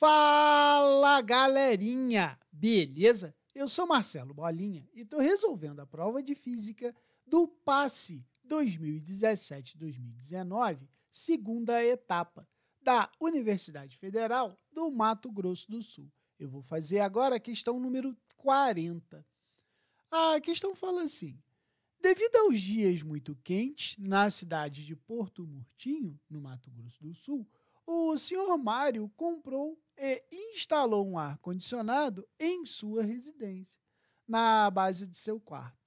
Fala galerinha, beleza? Eu sou Marcelo Bolinha e estou resolvendo a prova de física do PASSE 2017-2019, segunda etapa, da Universidade Federal do Mato Grosso do Sul. Eu vou fazer agora a questão número 40. A questão fala assim: devido aos dias muito quentes na cidade de Porto Murtinho, no Mato Grosso do Sul, o senhor Mário comprou e instalou um ar-condicionado em sua residência, na base de seu quarto.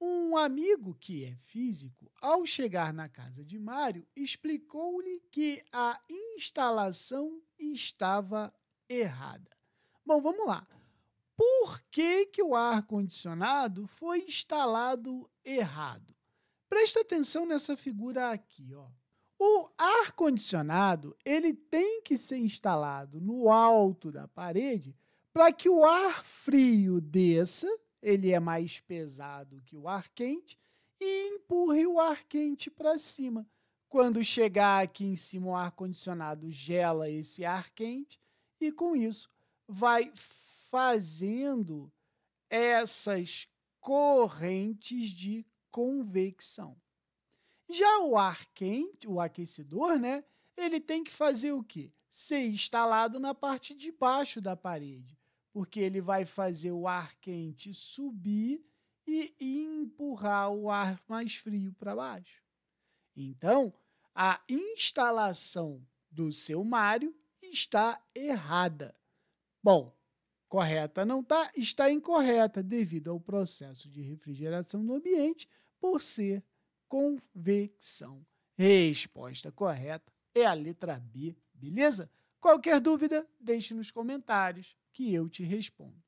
Um amigo que é físico, ao chegar na casa de Mário, explicou-lhe que a instalação estava errada. Bom, vamos lá. Por que, que o ar-condicionado foi instalado errado? Presta atenção nessa figura aqui, ó. O ar condicionado, ele tem que ser instalado no alto da parede para que o ar frio desça, ele é mais pesado que o ar quente e empurre o ar quente para cima. Quando chegar aqui em cima o ar condicionado gela esse ar quente e com isso vai fazendo essas correntes de convecção. Já o ar quente, o aquecedor, né? Ele tem que fazer o quê? Ser instalado na parte de baixo da parede, porque ele vai fazer o ar quente subir e empurrar o ar mais frio para baixo. Então, a instalação do seu Mário está errada. Bom, correta não tá, está incorreta devido ao processo de refrigeração do ambiente por ser convicção. Resposta correta é a letra B, beleza? Qualquer dúvida, deixe nos comentários que eu te respondo.